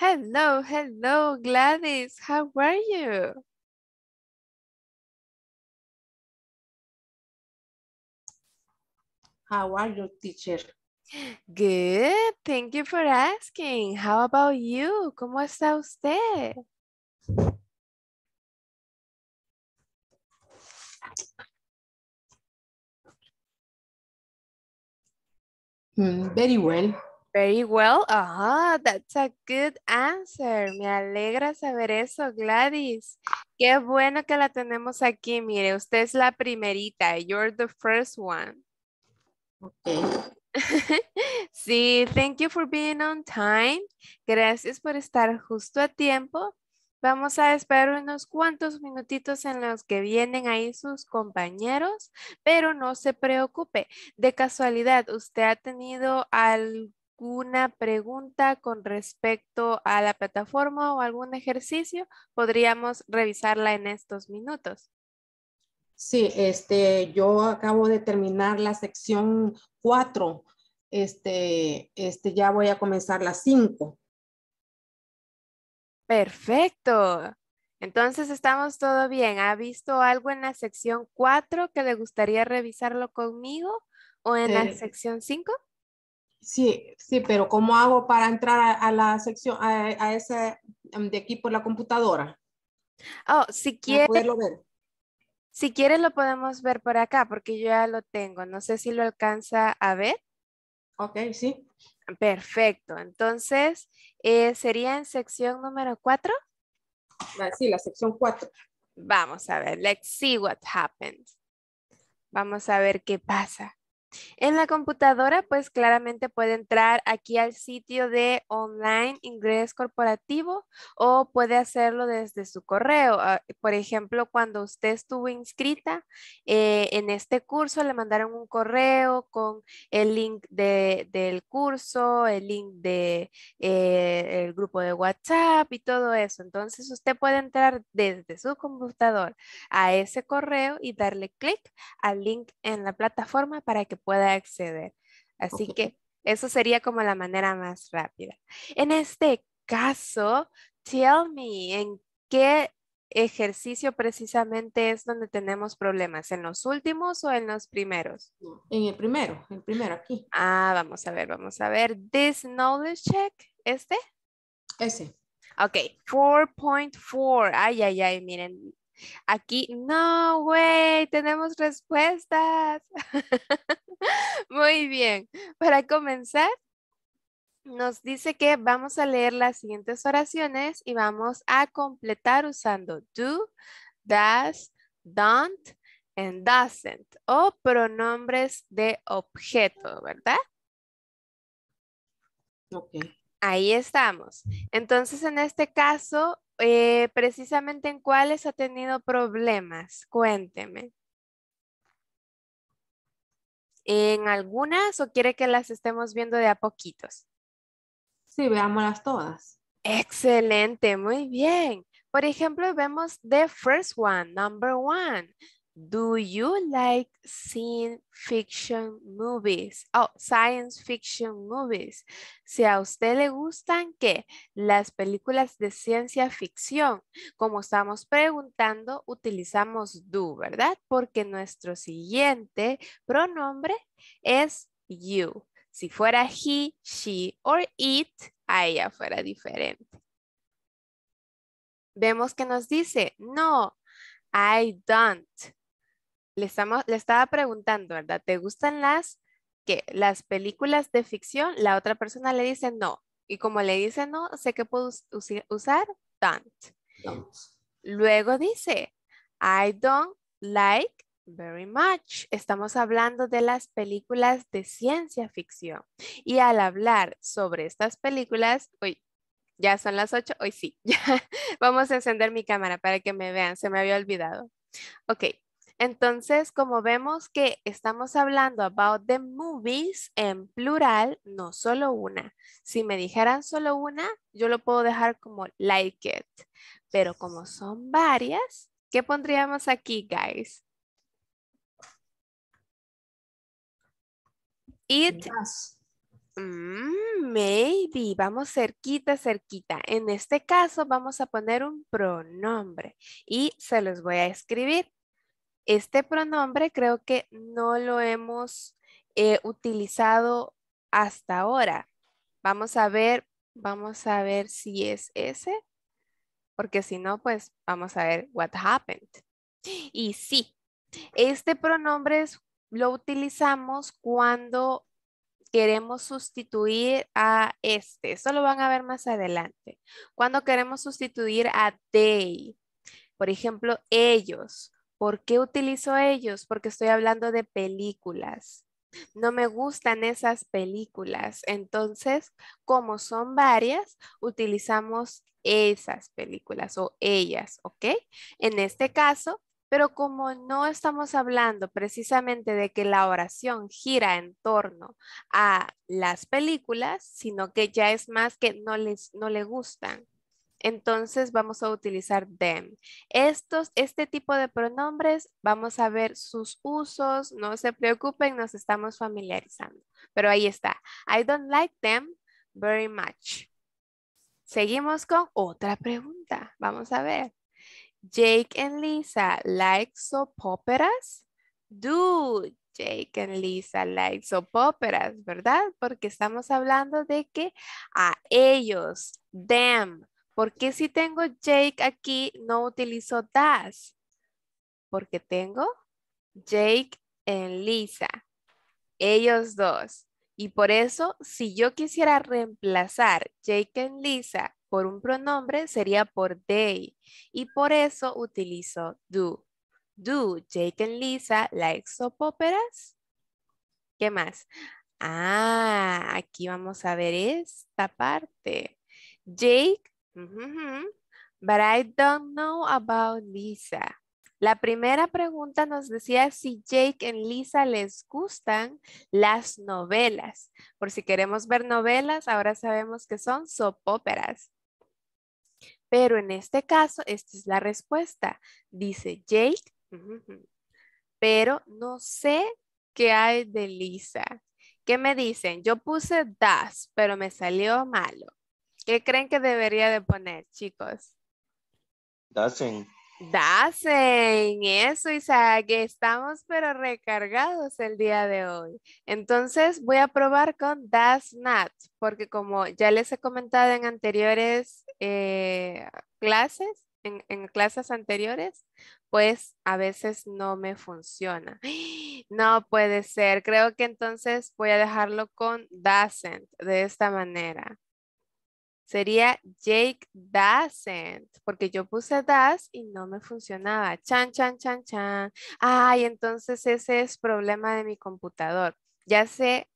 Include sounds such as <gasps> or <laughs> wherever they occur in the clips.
Hello, hello, Gladys. How are you? How are you, teacher? Good. Thank you for asking. How about you? ¿Cómo está usted? Hmm, very well. Very well. Ah, that's a good answer. Me alegra saber eso, Gladys. Qué bueno que la tenemos aquí. Mire, usted es la primerita. You're the first one. Okay. <laughs> sí, thank you for being on time. Gracias por estar justo a tiempo. Vamos a esperar unos cuantos minutitos en los que vienen ahí sus compañeros, pero no se preocupe. De casualidad, ¿usted ha tenido al, alguna pregunta con respecto a la plataforma o algún ejercicio, podríamos revisarla en estos minutos. Sí, este, yo acabo de terminar la sección 4. Este, este, ya voy a comenzar la 5. Perfecto. Entonces estamos todo bien. ¿Ha visto algo en la sección 4 que le gustaría revisarlo conmigo o en la eh, sección 5? Sí, sí, pero ¿cómo hago para entrar a, la sección, a, esa em, de aquí por la computadora? Oh, si quieres. Si quieres lo podemos ver por acá porque yo ya lo tengo. No sé si lo alcanza a ver. Ok, sí. Perfecto. Entonces, eh, ¿sería en sección número 4? Ah, sí, la sección 4. Vamos a ver. Let's see what happens. Vamos a ver qué pasa. En la computadora, pues claramente puede entrar aquí al sitio de online ingreso corporativo o puede hacerlo desde su correo. Ah, por ejemplo, cuando usted estuvo inscrita eh, en este curso, le mandaron un correo con el link de, del curso, el link del de, eh, el grupo de WhatsApp y todo eso. Entonces, usted puede entrar desde su computador a ese correo y darle clic al link en la plataforma para que pueda acceder. Así que eso sería como la manera más rápida. En este caso, tell me, ¿en qué ejercicio precisamente es donde tenemos problemas? ¿En los últimos o en los primeros? En el primero, el primero aquí. Ah, vamos a ver, vamos a ver. This knowledge check, ¿este? Ese. Ok, 4.4. Ay, ay, ay, miren, Aquí, no, güey, tenemos respuestas. <laughs> Muy bien. Para comenzar, nos dice que vamos a leer las siguientes oraciones y vamos a completar usando do, does, don't and doesn't o pronombres de objeto, ¿verdad? Ok. Ahí estamos. Entonces, en este caso, eh, precisamente en cuáles ha tenido problemas. Cuénteme. ¿En algunas o quiere que las estemos viendo de a poquitos? Sí, veámoslas todas. Excelente, muy bien. Por ejemplo, vemos the first one, number one. Do you like seeing fiction movies? Oh, science fiction movies. Si a usted le gustan, ¿qué? Las películas de ciencia ficción. Como estamos preguntando, utilizamos do, ¿verdad? Porque nuestro siguiente pronombre es you. Si fuera he, she or it, a ella fuera diferente. Vemos que nos dice, no, I don't le, estaba preguntando, ¿verdad? ¿Te gustan las, que las películas de ficción? La otra persona le dice no. Y como le dice no, sé que puedo usar don't. Luego dice, I don't like very much. Estamos hablando de las películas de ciencia ficción. Y al hablar sobre estas películas, hoy ya son las ocho? hoy sí. <laughs> Vamos a encender mi cámara para que me vean, se me había olvidado. Ok, entonces, como vemos que estamos hablando about the movies en plural, no solo una. Si me dijeran solo una, yo lo puedo dejar como like it. Pero como son varias, ¿qué pondríamos aquí, guys? It. Mm, maybe. Vamos cerquita, cerquita. En este caso vamos a poner un pronombre y se los voy a escribir. Este pronombre creo que no lo hemos eh, utilizado hasta ahora. Vamos a ver, vamos a ver si es ese, porque si no, pues vamos a ver what happened. Y sí, este pronombre lo utilizamos cuando queremos sustituir a este. Eso lo van a ver más adelante. Cuando queremos sustituir a they. Por ejemplo, ellos. ¿Por qué utilizo ellos? Porque estoy hablando de películas. No me gustan esas películas. Entonces, como son varias, utilizamos esas películas o ellas, ¿ok? En este caso, pero como no estamos hablando precisamente de que la oración gira en torno a las películas, sino que ya es más que no les no le gustan. Entonces vamos a utilizar them. Estos, este tipo de pronombres, vamos a ver sus usos. No se preocupen, nos estamos familiarizando. Pero ahí está. I don't like them very much. Seguimos con otra pregunta. Vamos a ver. Jake and Lisa like soap operas? Do Jake and Lisa like soap operas, ¿verdad? Porque estamos hablando de que a ellos, them, ¿Por qué si tengo Jake aquí, no utilizo das? Porque tengo Jake en Lisa. Ellos dos. Y por eso, si yo quisiera reemplazar Jake en Lisa por un pronombre, sería por they. Y por eso utilizo do. Do Jake and Lisa like exopóperas? ¿Qué más? Ah, aquí vamos a ver esta parte. Jake But I don't know about Lisa. La primera pregunta nos decía si Jake y Lisa les gustan las novelas. Por si queremos ver novelas, ahora sabemos que son sopóperas. Pero en este caso, esta es la respuesta. Dice Jake, pero no sé qué hay de Lisa. ¿Qué me dicen? Yo puse das, pero me salió malo. ¿Qué creen que debería de poner, chicos? Doesn't. Dasen, eso Isaac, estamos pero recargados el día de hoy. Entonces voy a probar con does porque como ya les he comentado en anteriores eh, clases, en, clases anteriores, pues a veces no me funciona. <gasps> No puede ser, creo que entonces voy a dejarlo con doesn't de esta manera. Sería Jake doesn't, porque yo puse das y no me funcionaba. Chan, chan, chan, chan. Ay, entonces ese es problema de mi computador. Ya sé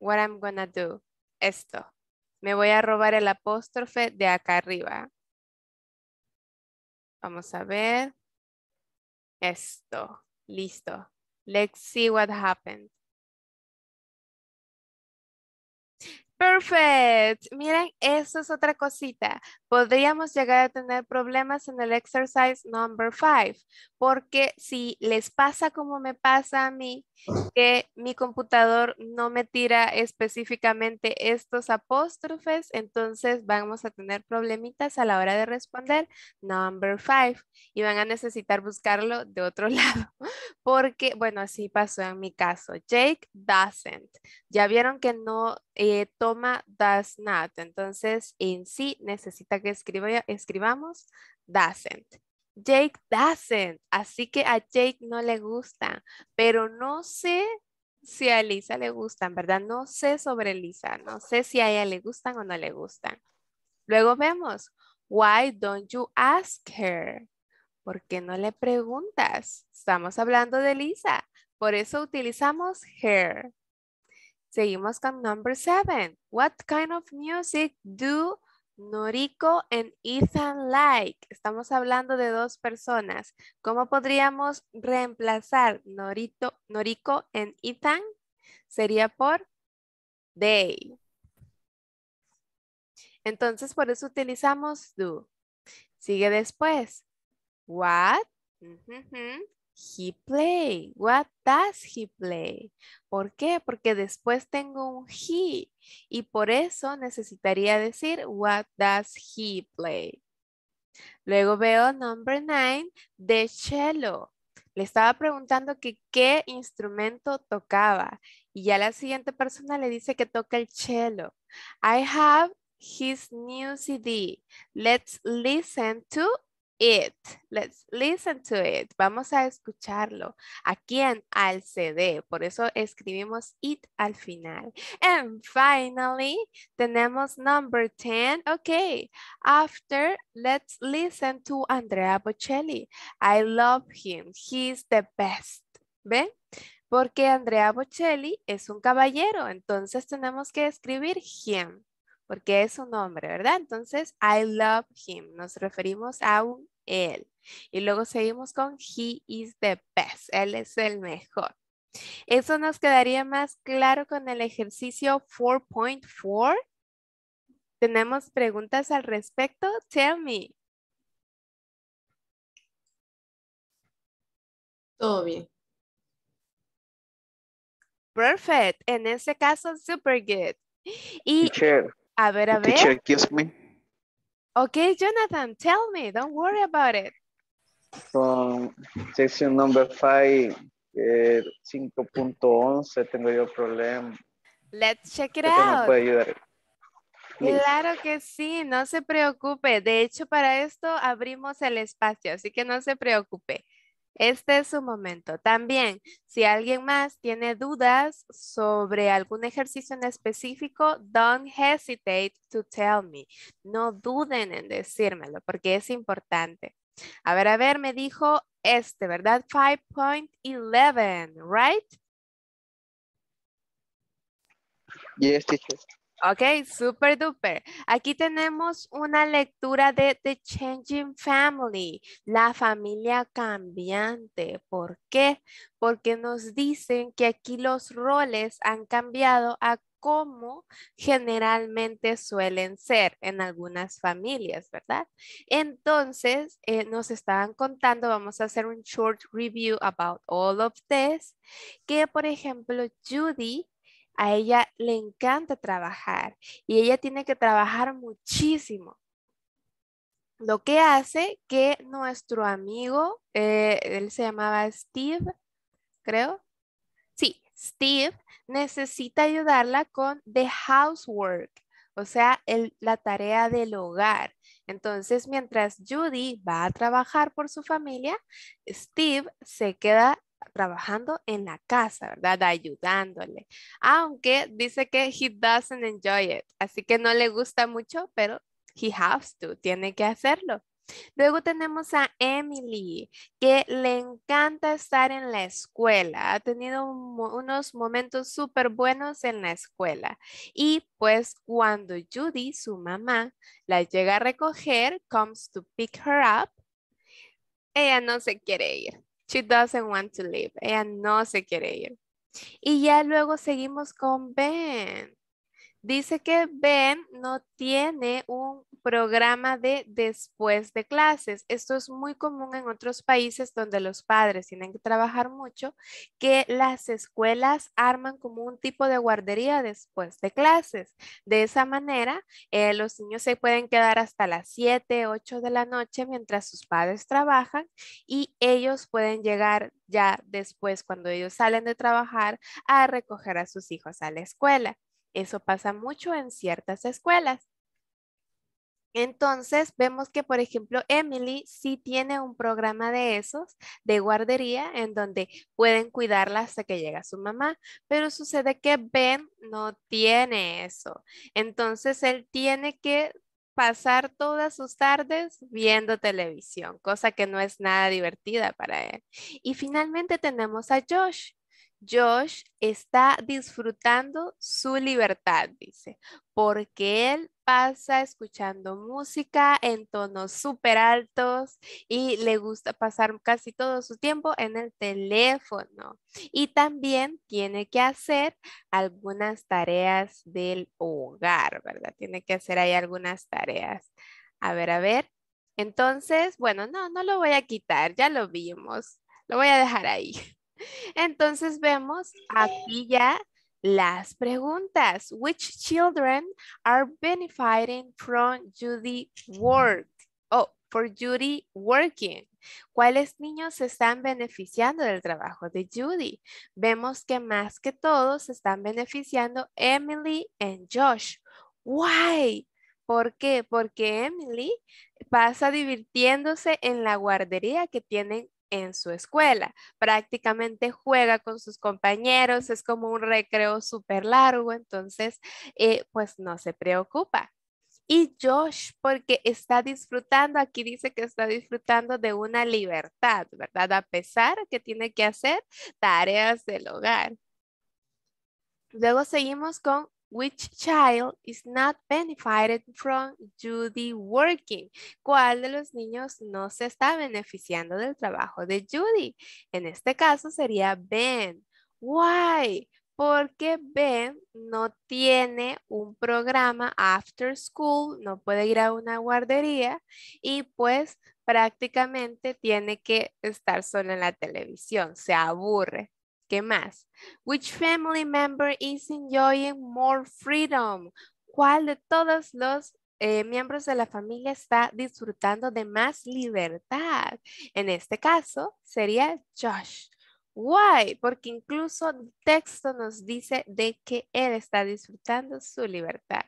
what I'm gonna do. Esto. Me voy a robar el apóstrofe de acá arriba. Vamos a ver. Esto. Listo. Let's see what happened. Perfect. Miren, eso es otra cosita. Podríamos llegar a tener problemas en el exercise number five, porque si les pasa como me pasa a mí, que mi computador no me tira específicamente estos apóstrofes, entonces vamos a tener problemitas a la hora de responder number five y van a necesitar buscarlo de otro <laughs> lado, porque bueno, así pasó en mi caso. Jake doesn't. Ya vieron que no eh, toma does not, entonces en sí necesita que escriba, escribamos doesn't. Jake doesn't. Así que a Jake no le gusta. Pero no sé si a Lisa le gustan, ¿verdad? No sé sobre Lisa, No sé si a ella le gustan o no le gustan. Luego vemos. Why don't you ask her? ¿Por qué no le preguntas? Estamos hablando de Lisa, Por eso utilizamos her. Seguimos con number seven. What kind of music do Noriko and Ethan like. Estamos hablando de dos personas. ¿Cómo podríamos reemplazar Norito, Noriko en Ethan? Sería por they. Entonces, por eso utilizamos do. Sigue después. What? he play. What does he play? ¿Por qué? Porque después tengo un he y por eso necesitaría decir what does he play. Luego veo number nine the cello. Le estaba preguntando que qué instrumento tocaba y ya la siguiente persona le dice que toca el cello. I have his new CD. Let's listen to it. Let's listen to it. Vamos a escucharlo. ¿A en Al CD. Por eso escribimos it al final. And finally, tenemos number 10. Okay. After, let's listen to Andrea Bocelli. I love him. He's the best. ¿Ven? Porque Andrea Bocelli es un caballero. Entonces tenemos que escribir him porque es un hombre, ¿verdad? Entonces, I love him, nos referimos a un él. Y luego seguimos con he is the best, él es el mejor. Eso nos quedaría más claro con el ejercicio 4.4. ¿Tenemos preguntas al respecto? Tell me. Todo bien. Perfect. En este caso, super good. Y a ver, a ver. Teacher, Okay, Jonathan, tell me. Don't worry about it. From section number 5, 5.11, eh, tengo yo problema. Let's check it out. Puede ayudar? Claro que sí, no se preocupe. De hecho, para esto abrimos el espacio, así que no se preocupe. Este es su momento. También, si alguien más tiene dudas sobre algún ejercicio en específico, don't hesitate to tell me. No duden en decírmelo porque es importante. A ver, a ver, me dijo este, ¿verdad? 5.11, right? Yes, teacher. Ok, super duper. Aquí tenemos una lectura de The Changing Family, la familia cambiante. ¿Por qué? Porque nos dicen que aquí los roles han cambiado a como generalmente suelen ser en algunas familias, ¿verdad? Entonces, eh, nos estaban contando, vamos a hacer un short review about all of this, que por ejemplo, Judy a ella le encanta trabajar y ella tiene que trabajar muchísimo. Lo que hace que nuestro amigo, eh, él se llamaba Steve, creo. Sí, Steve necesita ayudarla con the housework, o sea, la tarea del hogar. Entonces, mientras Judy va a trabajar por su familia, Steve se queda trabajando en la casa, ¿verdad? Ayudándole. Aunque dice que he doesn't enjoy it, así que no le gusta mucho, pero he has to, tiene que hacerlo. Luego tenemos a Emily, que le encanta estar en la escuela. Ha tenido unos momentos súper buenos en la escuela. Y pues cuando Judy, su mamá, la llega a recoger, comes to pick her up, ella no se quiere ir. She doesn't want to leave. Ella no se quiere ir. Y ya luego seguimos con Ben. Dice que Ben no tiene un programa de después de clases. Esto es muy común en otros países donde los padres tienen que trabajar mucho, que las escuelas arman como un tipo de guardería después de clases. De esa manera, eh, los niños se pueden quedar hasta las 7, 8 de la noche mientras sus padres trabajan y ellos pueden llegar ya después, cuando ellos salen de trabajar, a recoger a sus hijos a la escuela. Eso pasa mucho en ciertas escuelas. Entonces, vemos que, por ejemplo, Emily sí tiene un programa de esos, de guardería, en donde pueden cuidarla hasta que llega su mamá, pero sucede que Ben no tiene eso. Entonces, él tiene que pasar todas sus tardes viendo televisión, cosa que no es nada divertida para él. Y finalmente tenemos a Josh, Josh está disfrutando su libertad, dice, porque él pasa escuchando música en tonos súper altos y le gusta pasar casi todo su tiempo en el teléfono. Y también tiene que hacer algunas tareas del hogar, ¿verdad? Tiene que hacer ahí algunas tareas. A ver, a ver. Entonces, bueno, no, no lo voy a quitar, ya lo vimos. Lo voy a dejar ahí. Entonces vemos aquí ya las preguntas. Which children are benefiting from Judy work? Oh, for Judy working. ¿Cuáles niños se están beneficiando del trabajo de Judy? Vemos que más que todos están beneficiando Emily and Josh. Why? ¿Por qué? Porque Emily pasa divirtiéndose en la guardería que tienen en su escuela. Prácticamente juega con sus compañeros, es como un recreo súper largo, entonces eh, pues no se preocupa. Y Josh, porque está disfrutando, aquí dice que está disfrutando de una libertad, ¿verdad? A pesar que tiene que hacer tareas del hogar. Luego seguimos con Which child is not benefited from Judy working? ¿Cuál de los niños no se está beneficiando del trabajo de Judy? En este caso sería Ben. Why? Porque Ben no tiene un programa after school, no puede ir a una guardería y pues prácticamente tiene que estar solo en la televisión, se aburre. ¿Qué más? Which family member is enjoying more freedom? ¿Cuál de todos los eh, miembros de la familia está disfrutando de más libertad? En este caso sería Josh. Why? Porque incluso el texto nos dice de que él está disfrutando su libertad.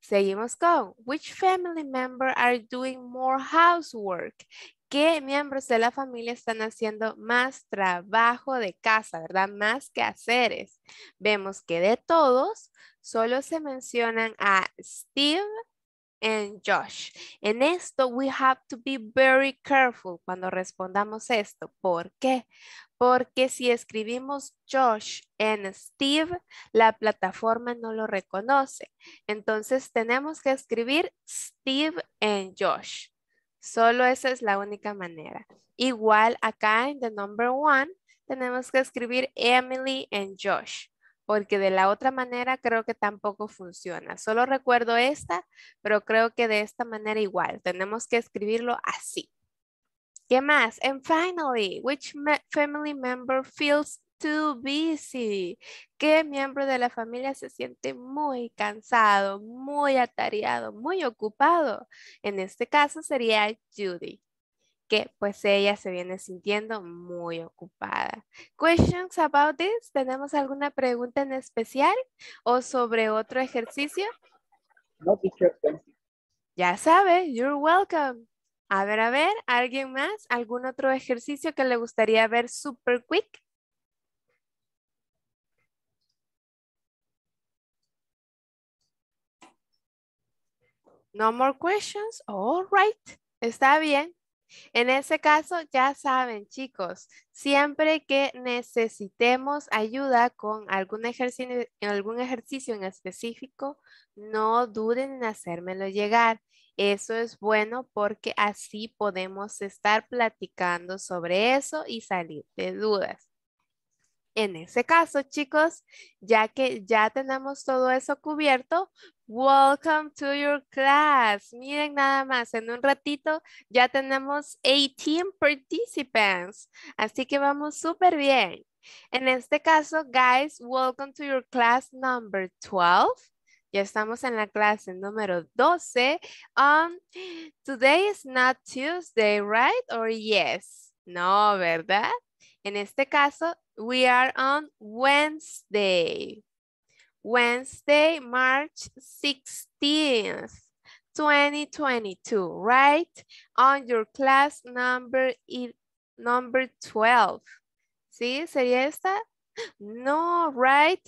Seguimos con, which family member are doing more housework? qué miembros de la familia están haciendo más trabajo de casa, ¿verdad? Más que haceres. Vemos que de todos solo se mencionan a Steve and Josh. En esto we have to be very careful cuando respondamos esto. ¿Por qué? Porque si escribimos Josh en Steve, la plataforma no lo reconoce. Entonces tenemos que escribir Steve and Josh. Solo esa es la única manera. Igual acá en the number one tenemos que escribir Emily and Josh porque de la otra manera creo que tampoco funciona. Solo recuerdo esta, pero creo que de esta manera igual. Tenemos que escribirlo así. ¿Qué más? And finally, which family member feels too busy. ¿Qué miembro de la familia se siente muy cansado, muy atareado, muy ocupado? En este caso sería Judy, que pues ella se viene sintiendo muy ocupada. Questions about this? ¿Tenemos alguna pregunta en especial o sobre otro ejercicio? Ya sabe, you're welcome. A ver, a ver, ¿alguien más? ¿Algún otro ejercicio que le gustaría ver super quick? No more questions. All right. Está bien. En ese caso, ya saben, chicos, siempre que necesitemos ayuda con algún ejercicio, algún ejercicio en específico, no duden en hacérmelo llegar. Eso es bueno porque así podemos estar platicando sobre eso y salir de dudas. En ese caso, chicos, ya que ya tenemos todo eso cubierto, Welcome to your class. Miren nada más, en un ratito ya tenemos 18 participants. Así que vamos súper bien. En este caso, guys, welcome to your class number 12. Ya estamos en la clase número 12. Um, today is not Tuesday, right? Or yes? No, ¿verdad? En este caso, we are on Wednesday. Wednesday, March 16th, 2022, right? On your class number, number 12. ¿Sí? ¿Sería esta? No, right?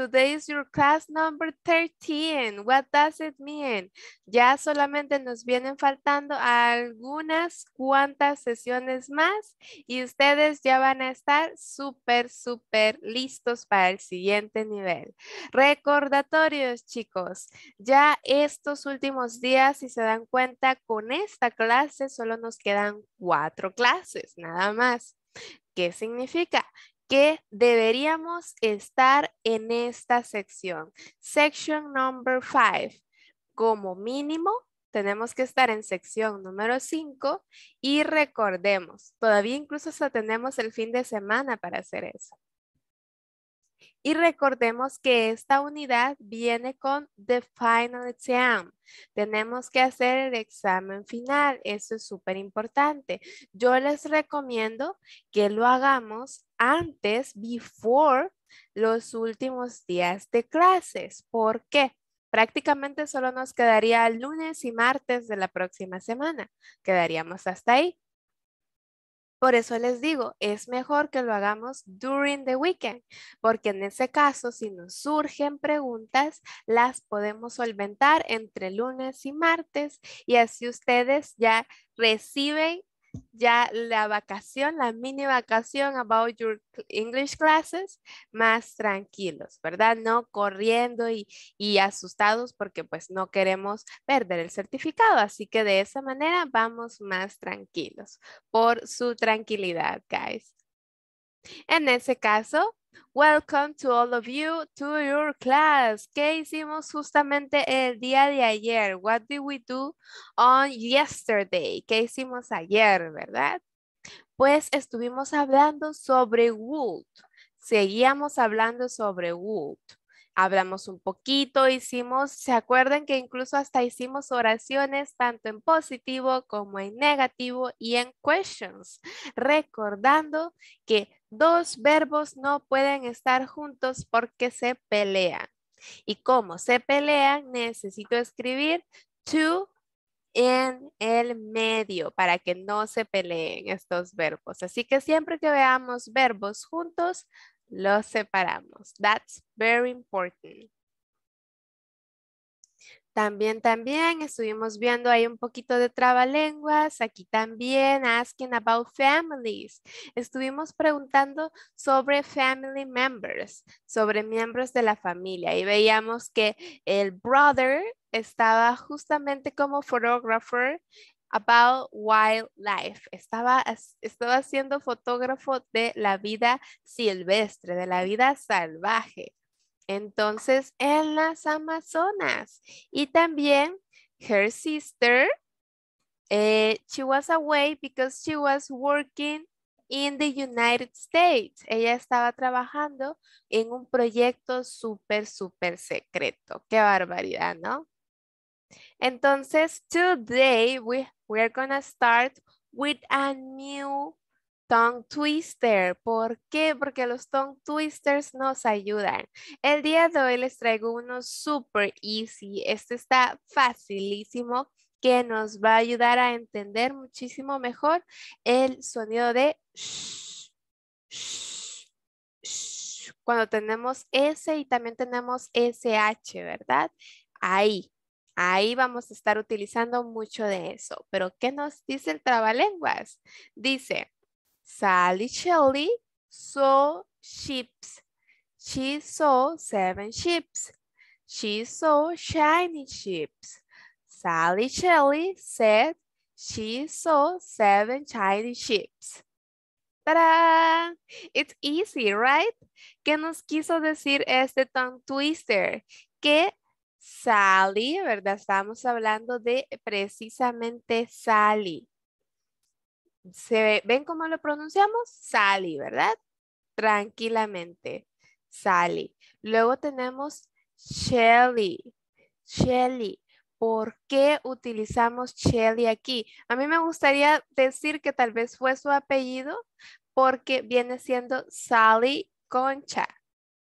Today is your class number 13. What does it mean? Ya solamente nos vienen faltando algunas cuantas sesiones más y ustedes ya van a estar súper, súper listos para el siguiente nivel. Recordatorios, chicos. Ya estos últimos días, si se dan cuenta, con esta clase solo nos quedan cuatro clases, nada más. ¿Qué significa? que deberíamos estar en esta sección. Section number five. Como mínimo, tenemos que estar en sección número 5 y recordemos, todavía incluso hasta tenemos el fin de semana para hacer eso. Y recordemos que esta unidad viene con The Final Exam. Tenemos que hacer el examen final. Eso es súper importante. Yo les recomiendo que lo hagamos antes, before, los últimos días de clases. ¿Por qué? Prácticamente solo nos quedaría el lunes y martes de la próxima semana. Quedaríamos hasta ahí. Por eso les digo, es mejor que lo hagamos during the weekend, porque en ese caso, si nos surgen preguntas, las podemos solventar entre lunes y martes y así ustedes ya reciben ya la vacación, la mini vacación about your English classes más tranquilos, ¿verdad? No corriendo y, y asustados porque pues no queremos perder el certificado. Así que de esa manera vamos más tranquilos por su tranquilidad, guys. En ese caso, Welcome to all of you to your class. ¿Qué hicimos justamente el día de ayer? What did we do on yesterday? ¿Qué hicimos ayer, verdad? Pues estuvimos hablando sobre wood. Seguíamos hablando sobre wood hablamos un poquito, hicimos, se acuerdan que incluso hasta hicimos oraciones tanto en positivo como en negativo y en questions, recordando que dos verbos no pueden estar juntos porque se pelean. Y como se pelean, necesito escribir to en el medio para que no se peleen estos verbos. Así que siempre que veamos verbos juntos, los separamos. That's very important. También, también estuvimos viendo ahí un poquito de trabalenguas. Aquí también asking about families. Estuvimos preguntando sobre family members, sobre miembros de la familia. Y veíamos que el brother estaba justamente como photographer about wildlife. Estaba, estaba siendo fotógrafo de la vida silvestre, de la vida salvaje. Entonces, en las Amazonas. Y también, her sister, eh, she was away because she was working in the United States. Ella estaba trabajando en un proyecto súper, súper secreto. Qué barbaridad, ¿no? Entonces, today we, we are gonna start with a new tongue twister. ¿Por qué? Porque los tongue twisters nos ayudan. El día de hoy les traigo uno super easy. Este está facilísimo que nos va a ayudar a entender muchísimo mejor el sonido de sh, cuando tenemos S y también tenemos SH, ¿verdad? Ahí, Ahí vamos a estar utilizando mucho de eso. Pero ¿qué nos dice el trabalenguas? Dice, Sally Shelley saw ships. She saw seven ships. She saw shiny ships. Sally Shelley said she saw seven shiny ships. ¡Tarán! It's easy, right? ¿Qué nos quiso decir este tongue twister? Que Sally, ¿verdad? Estamos hablando de precisamente Sally. ¿Se ven cómo lo pronunciamos? Sally, ¿verdad? Tranquilamente. Sally. Luego tenemos Shelly. Shelly. ¿Por qué utilizamos Shelly aquí? A mí me gustaría decir que tal vez fue su apellido porque viene siendo Sally Concha.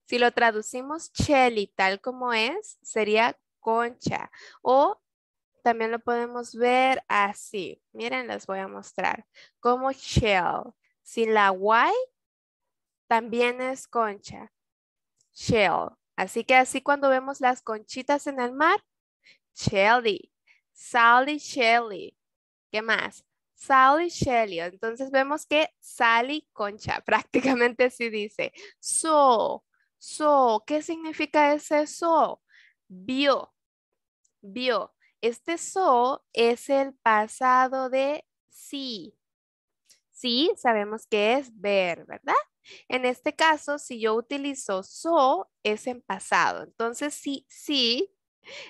Si lo traducimos Shelly tal como es, sería concha. O también lo podemos ver así. Miren, les voy a mostrar. Como shell. Si la Y también es concha. Shell. Así que así cuando vemos las conchitas en el mar, shelly. Sally Shelly. ¿Qué más? Sally Shelly. Entonces vemos que Sally Concha, <laughs> prácticamente así dice. So, So, ¿qué significa ese so? Vio. Vio. Este so es el pasado de sí. Sí, sabemos que es ver, ¿verdad? En este caso, si yo utilizo so, es en pasado. Entonces, sí, sí,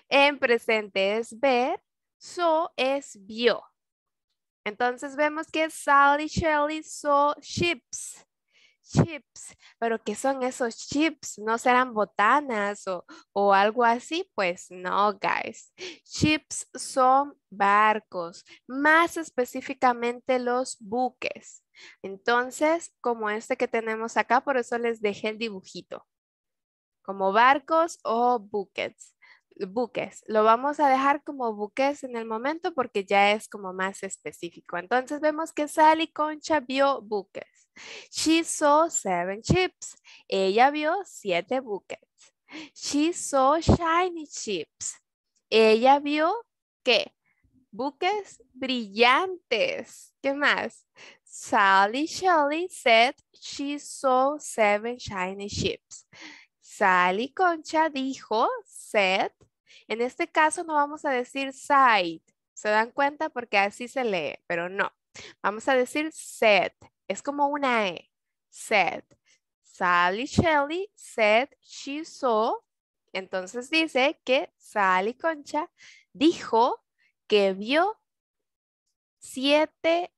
en presente es ver, so es vio. Entonces, vemos que Sally Shelley so ships chips, pero ¿qué son esos chips? ¿No serán botanas o, o, algo así? Pues no, guys. Chips son barcos, más específicamente los buques. Entonces, como este que tenemos acá, por eso les dejé el dibujito. Como barcos o buques. Buques. Lo vamos a dejar como buques en el momento porque ya es como más específico. Entonces vemos que Sally Concha vio buques. She saw seven chips. Ella vio siete buques She saw shiny chips. Ella vio qué? Buques brillantes. ¿Qué más? Sally Shelley said she saw seven shiny chips. Sally Concha dijo said. En este caso no vamos a decir said. ¿Se dan cuenta? Porque así se lee, pero no. Vamos a decir said es como una E. Said. Sally Shelley said she saw. Entonces dice que Sally Concha dijo que vio siete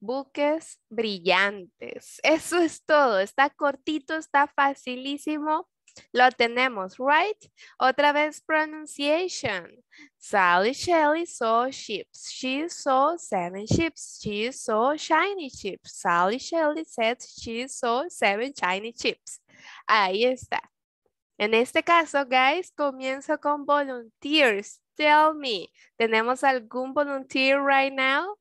buques brillantes. Eso es todo. Está cortito, está facilísimo. Lo tenemos, right? Otra vez pronunciation. Sally Shelley saw ships. She saw seven ships. She saw shiny ships. Sally Shelley said she saw seven shiny ships. Ahí está. En este caso, guys, comienzo con volunteers. Tell me, ¿tenemos algún volunteer right now?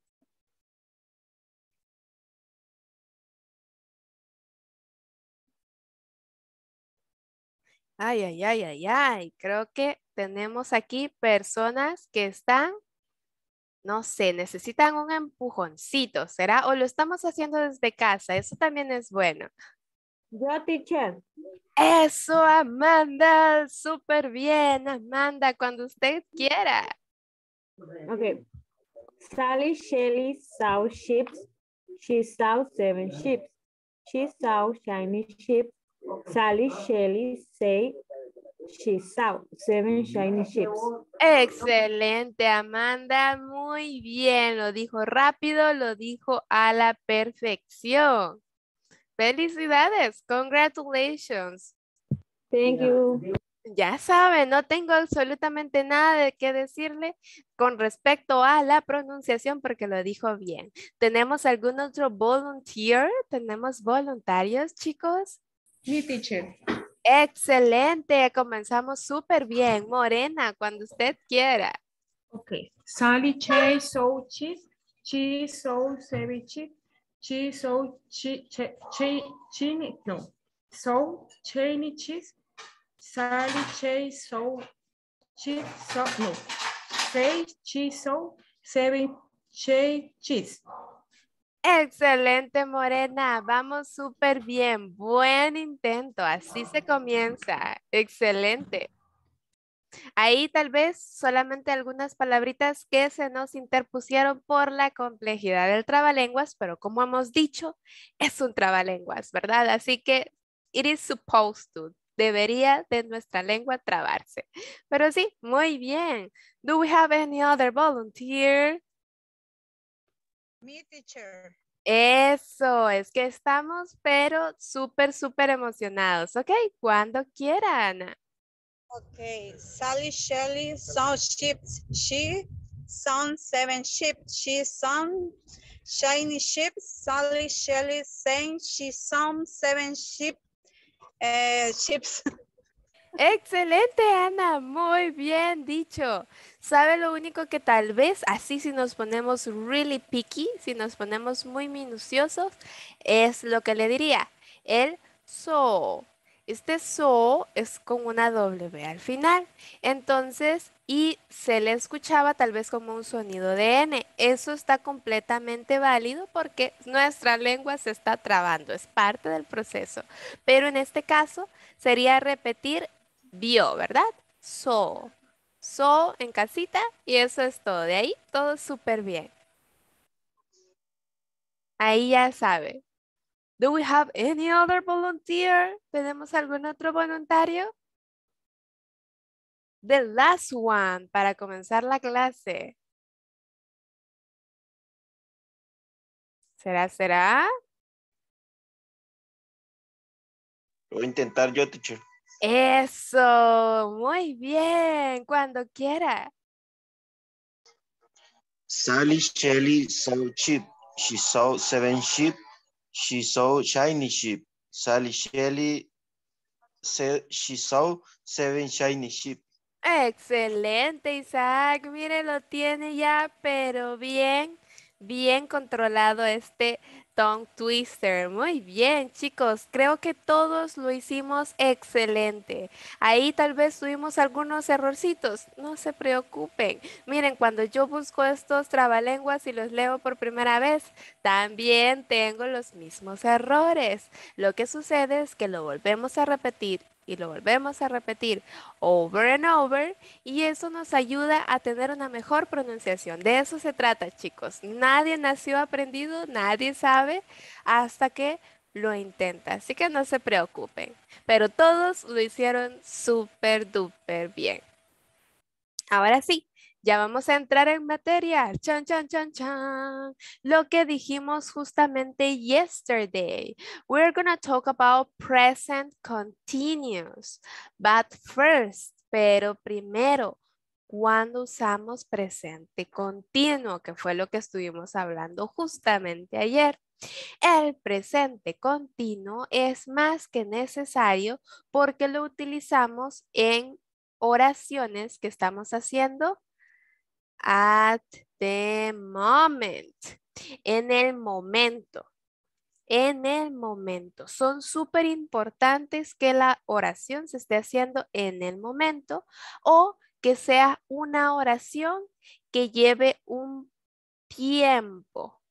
Ay, ay, ay, ay, ay. Creo que tenemos aquí personas que están, no sé, necesitan un empujoncito, ¿será? O lo estamos haciendo desde casa. Eso también es bueno. Yo, Eso, Amanda. Súper bien, Amanda, cuando usted quiera. Ok. Sally Shelley saw ships. She saw seven ships. She saw shiny ships. Sally Shelly say she saw seven shiny ships. Excelente, Amanda. Muy bien. Lo dijo rápido, lo dijo a la perfección. Felicidades. Congratulations. Thank you. Ya saben, no tengo absolutamente nada de qué decirle con respecto a la pronunciación porque lo dijo bien. ¿Tenemos algún otro volunteer? ¿Tenemos voluntarios, chicos? Mi teacher. Excelente, comenzamos súper bien. Morena, cuando usted quiera. Ok. Sally Che so cheese, cheese so ceviche, cheese so chi, che, che, no. So cheese, Sally Che so cheese, so, no. cheese so seven cheese. Excelente, Morena. Vamos súper bien. Buen intento. Así se comienza. Excelente. Ahí tal vez solamente algunas palabritas que se nos interpusieron por la complejidad del trabalenguas, pero como hemos dicho, es un trabalenguas, ¿verdad? Así que it is supposed to. Debería de nuestra lengua trabarse. Pero sí, muy bien. Do we have any other volunteer? Mi teacher. Eso, es que estamos, pero súper, súper emocionados. Ok, cuando quieran. Ok, Sally Shelley, son ships, she, son seven ships, she, son shiny ships, Sally Shelley, saying she, son seven ship, eh, ships. <laughs> Excelente, Ana, muy bien dicho. ¿Sabe lo único que tal vez así si nos ponemos really picky, si nos ponemos muy minuciosos, es lo que le diría? El so. Este so es con una W al final. Entonces, y se le escuchaba tal vez como un sonido de N. Eso está completamente válido porque nuestra lengua se está trabando, es parte del proceso. Pero en este caso sería repetir vio, ¿verdad? So. So en casita y eso es todo. De ahí todo súper bien. Ahí ya sabe. Do we have any other volunteer? ¿Tenemos algún otro voluntario? The last one para comenzar la clase. ¿Será, será? Voy a intentar yo, teacher. Eso, muy bien, cuando quiera. Sally Shelly saw sheep. She saw seven sheep. She saw shiny sheep. Sally Shelley she saw seven shiny sheep. Excelente, Isaac. Mire, lo tiene ya, pero bien, bien controlado este Tongue Twister. Muy bien, chicos. Creo que todos lo hicimos excelente. Ahí tal vez tuvimos algunos errorcitos. No se preocupen. Miren, cuando yo busco estos trabalenguas y los leo por primera vez, también tengo los mismos errores. Lo que sucede es que lo volvemos a repetir y lo volvemos a repetir over and over y eso nos ayuda a tener una mejor pronunciación. De eso se trata, chicos. Nadie nació aprendido, nadie sabe hasta que lo intenta. Así que no se preocupen. Pero todos lo hicieron súper duper bien. Ahora sí, ya vamos a entrar en materia. Chan, chan, chan, chan. Lo que dijimos justamente yesterday. We're going to talk about present continuous. But first, pero primero, cuando usamos presente continuo, que fue lo que estuvimos hablando justamente ayer. El presente continuo es más que necesario porque lo utilizamos en oraciones que estamos haciendo At the moment. En el momento. En el momento. Son súper importantes que la oración se esté haciendo en el momento o que sea una oración que lleve un tiempo.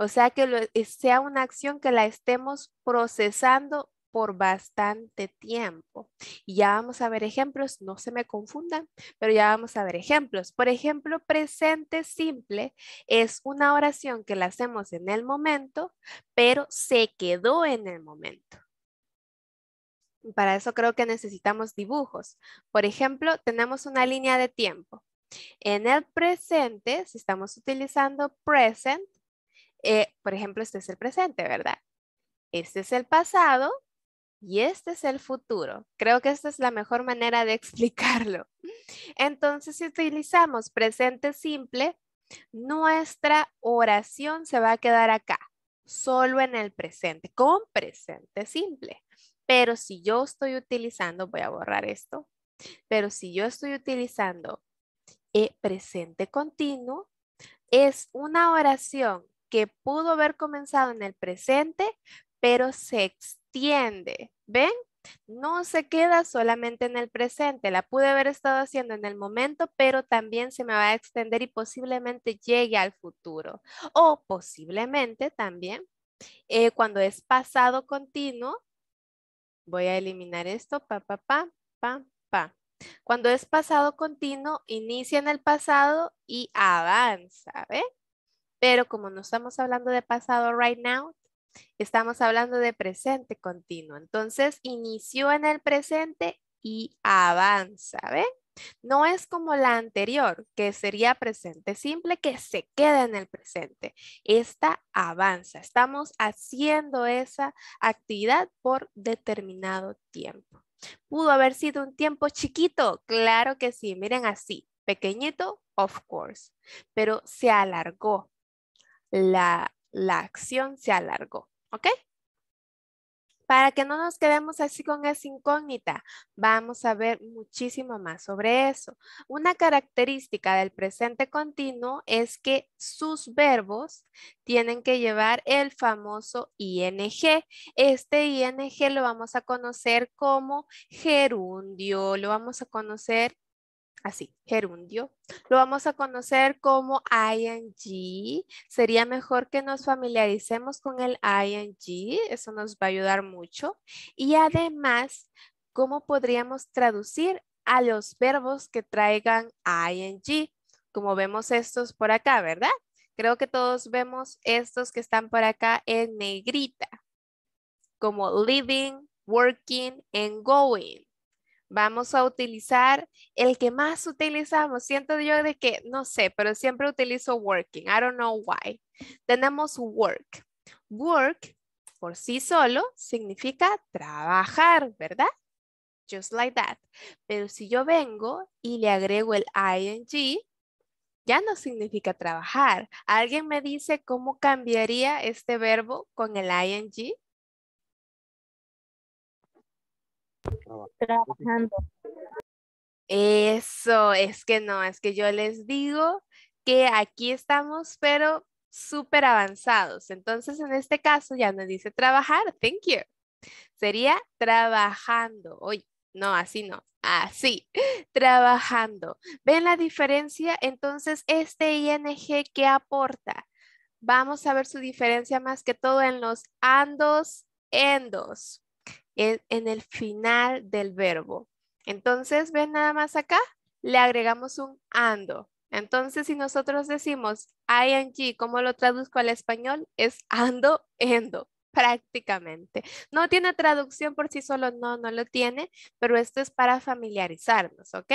O sea, que sea una acción que la estemos procesando por bastante tiempo. Y ya vamos a ver ejemplos, no se me confundan, pero ya vamos a ver ejemplos. Por ejemplo, presente simple es una oración que la hacemos en el momento, pero se quedó en el momento. Para eso creo que necesitamos dibujos. Por ejemplo, tenemos una línea de tiempo. En el presente, si estamos utilizando present, eh, por ejemplo, este es el presente, ¿verdad? Este es el pasado y este es el futuro. Creo que esta es la mejor manera de <laughs> explicarlo. Entonces, si utilizamos presente simple, nuestra oración se va a quedar acá, solo en el presente, con presente simple. Pero si yo estoy utilizando, voy a borrar esto, pero si yo estoy utilizando eh, presente continuo, es una oración que pudo haber comenzado en el presente, pero se ¿ven? No se queda solamente en el presente, la pude haber estado haciendo en el momento, pero también se me va a extender y posiblemente llegue al futuro. O posiblemente también, eh, cuando es pasado continuo, voy a eliminar esto, pa, pa, pa, pa, pa. Cuando es pasado continuo, inicia en el pasado y avanza, ¿ve? Pero como no estamos hablando de pasado right now, Estamos hablando de presente continuo. Entonces, inició en el presente y avanza, ¿ve? No es como la anterior, que sería presente simple, que se queda en el presente. Esta avanza. Estamos haciendo esa actividad por determinado tiempo. ¿Pudo haber sido un tiempo chiquito? Claro que sí. Miren así, pequeñito, of course. Pero se alargó. La la acción se alargó, ¿ok? Para que no nos quedemos así con esa incógnita, vamos a ver muchísimo más sobre eso. Una característica del presente continuo es que sus verbos tienen que llevar el famoso ING. Este ING lo vamos a conocer como gerundio, lo vamos a conocer así, gerundio. Lo vamos a conocer como ing. Sería mejor que nos familiaricemos con el ing, eso nos va a ayudar mucho. Y además, ¿cómo podríamos traducir a los verbos que traigan ing? Como vemos estos por acá, ¿verdad? Creo que todos vemos estos que están por acá en negrita, como living, working and going vamos a utilizar el que más utilizamos. Siento yo de que, no sé, pero siempre utilizo working. I don't know why. Tenemos work. Work por sí solo significa trabajar, ¿verdad? Just like that. Pero si yo vengo y le agrego el ing, ya no significa trabajar. ¿Alguien me dice cómo cambiaría este verbo con el ing? trabajando. Eso, es que no, es que yo les digo que aquí estamos, pero súper avanzados. Entonces, en este caso ya no dice trabajar, thank you. Sería trabajando. Oye, no, así no, así, <laughs> trabajando. ¿Ven la diferencia? Entonces, este ING, ¿qué aporta? Vamos a ver su diferencia más que todo en los andos, endos en, el final del verbo. Entonces, ven nada más acá? Le agregamos un ando. Entonces, si nosotros decimos ing, ¿cómo lo traduzco al español? Es ando, endo, prácticamente. No tiene traducción por sí solo, no, no lo tiene, pero esto es para familiarizarnos, ¿ok?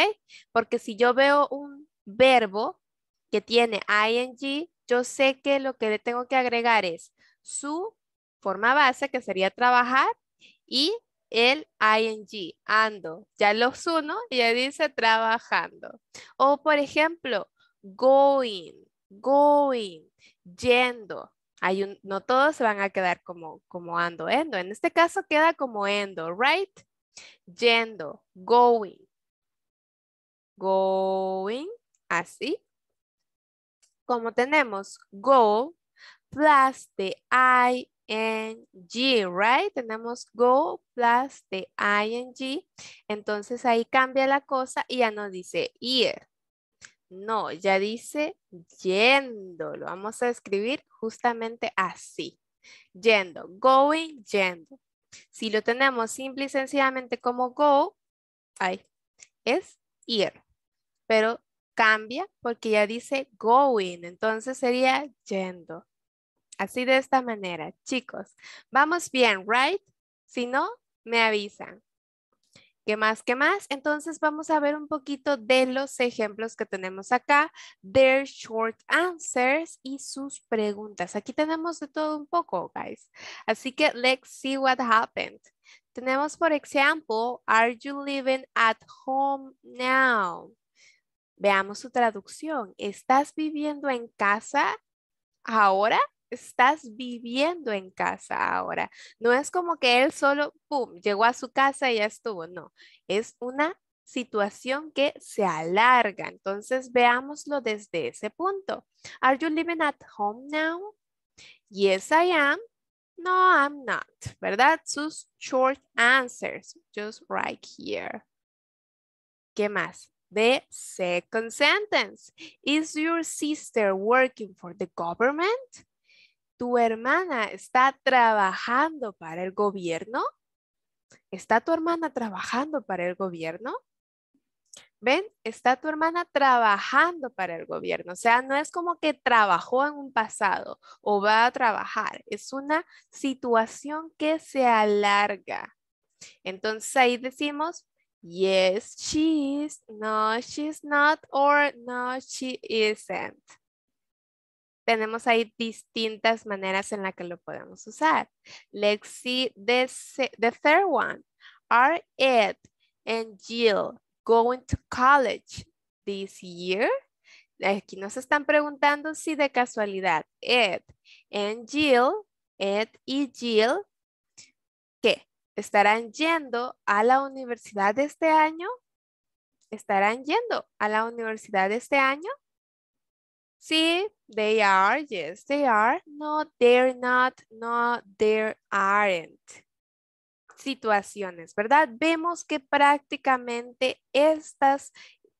Porque si yo veo un verbo que tiene ing, yo sé que lo que le tengo que agregar es su forma base, que sería trabajar, y el ing, ando. Ya los uno, ya dice trabajando. O por ejemplo, going, going, yendo. Hay no todos se van a quedar como, como ando, endo. En este caso queda como endo, right? Yendo, going, going, así. Como tenemos go plus the I en G, right? Tenemos go plus the ing. Entonces ahí cambia la cosa y ya no dice ir. No, ya dice yendo. Lo vamos a escribir justamente así. Yendo, going, yendo. Si lo tenemos simple y sencillamente como go, ahí, es ir. Pero cambia porque ya dice going, entonces sería yendo. Así de esta manera, chicos. Vamos bien, right? Si no, me avisan. ¿Qué más? ¿Qué más? Entonces vamos a ver un poquito de los ejemplos que tenemos acá, their short answers y sus preguntas. Aquí tenemos de todo un poco, guys. Así que let's see what happened. Tenemos, por ejemplo, are you living at home now? Veamos su traducción. ¿Estás viviendo en casa ahora? estás viviendo en casa ahora. No es como que él solo, ¡pum!, llegó a su casa y ya estuvo. No, es una situación que se alarga. Entonces, veámoslo desde ese punto. Are you living at home now? Yes, I am. No, I'm not. ¿Verdad? Sus short answers, just right here. ¿Qué más? The second sentence. Is your sister working for the government? ¿Tu hermana está trabajando para el gobierno? ¿Está tu hermana trabajando para el gobierno? ¿Ven? Está tu hermana trabajando para el gobierno. O sea, no es como que trabajó en un pasado o va a trabajar. Es una situación que se alarga. Entonces ahí decimos, yes, she is, no, she's not, or no, she isn't tenemos ahí distintas maneras en las que lo podemos usar. Let's see the, third one. Are Ed and Jill going to college this year? Aquí nos están preguntando si de casualidad Ed and Jill, Ed y Jill, ¿qué? ¿Estarán yendo a la universidad este año? ¿Estarán yendo a la universidad este año? Sí, they are, yes, they are. No, they're not, no, there aren't. Situaciones, ¿verdad? Vemos que prácticamente estas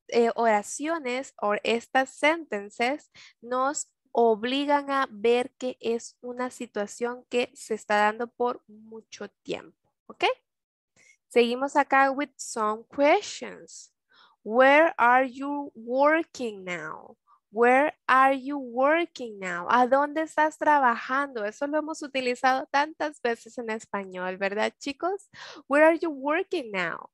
eh, oraciones o estas sentences nos obligan a ver que es una situación que se está dando por mucho tiempo, ¿ok? Seguimos acá with some questions. Where are you working now? Where are you working now? ¿A dónde estás trabajando? Eso lo hemos utilizado tantas veces en español, ¿verdad, chicos? Where are you working now?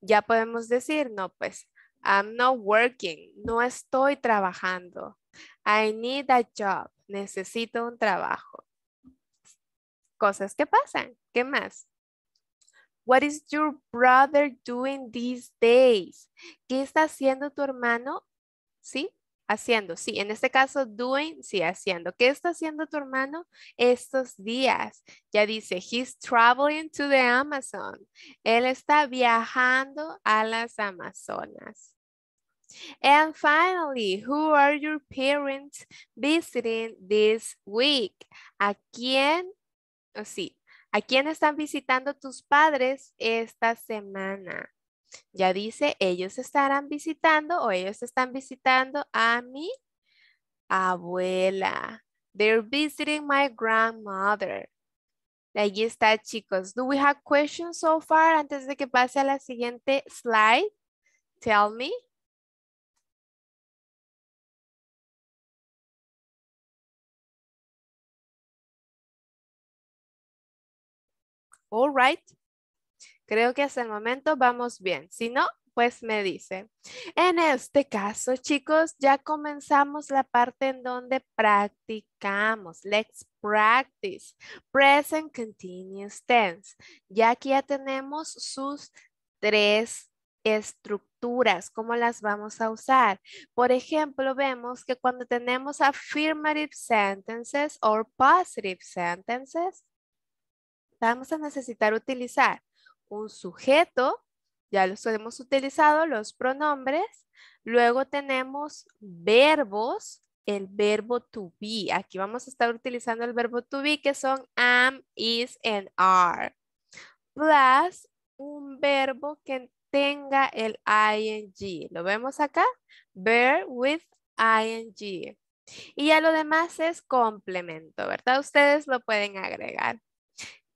Ya podemos decir, no, pues, I'm not working. No estoy trabajando. I need a job. Necesito un trabajo. Cosas que pasan. ¿Qué más? What is your brother doing these days? ¿Qué está haciendo tu hermano? ¿Sí? Haciendo, sí, en este caso doing, sí, haciendo. ¿Qué está haciendo tu hermano estos días? Ya dice, he's traveling to the Amazon. Él está viajando a las Amazonas. And finally, who are your parents visiting this week? ¿A quién, sí, a quién están visitando tus padres esta semana? Ya dice, ellos estarán visitando o ellos están visitando a mi abuela. They're visiting my grandmother. Allí está, chicos. Do we have questions so far? Antes de que pase a la siguiente slide, tell me. All right. Creo que hasta el momento vamos bien. Si no, pues me dice. En este caso, chicos, ya comenzamos la parte en donde practicamos. Let's practice. Present continuous tense. Ya aquí ya tenemos sus tres estructuras, cómo las vamos a usar. Por ejemplo, vemos que cuando tenemos affirmative sentences or positive sentences, vamos a necesitar utilizar un sujeto, ya los hemos utilizado, los pronombres. Luego tenemos verbos, el verbo to be. Aquí vamos a estar utilizando el verbo to be que son am, is, and are. Plus un verbo que tenga el ing. ¿Lo vemos acá? Bear with ing. Y ya lo demás es complemento, ¿verdad? Ustedes lo pueden agregar.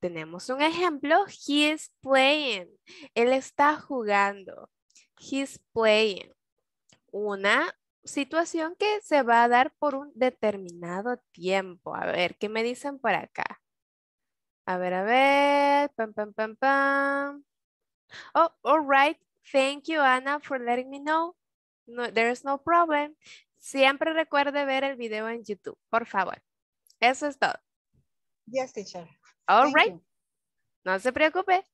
Tenemos un ejemplo, he playing. Él está jugando. He's playing. Una situación que se va a dar por un determinado tiempo. A ver, ¿qué me dicen por acá? A ver, a ver. Pam, pam, pam, pam. Oh, all right. Thank you, Anna, for letting me know. No, is no problem. Siempre recuerde ver el video en YouTube, por favor. Eso es todo. Yes, teacher. All right. No se preocupe.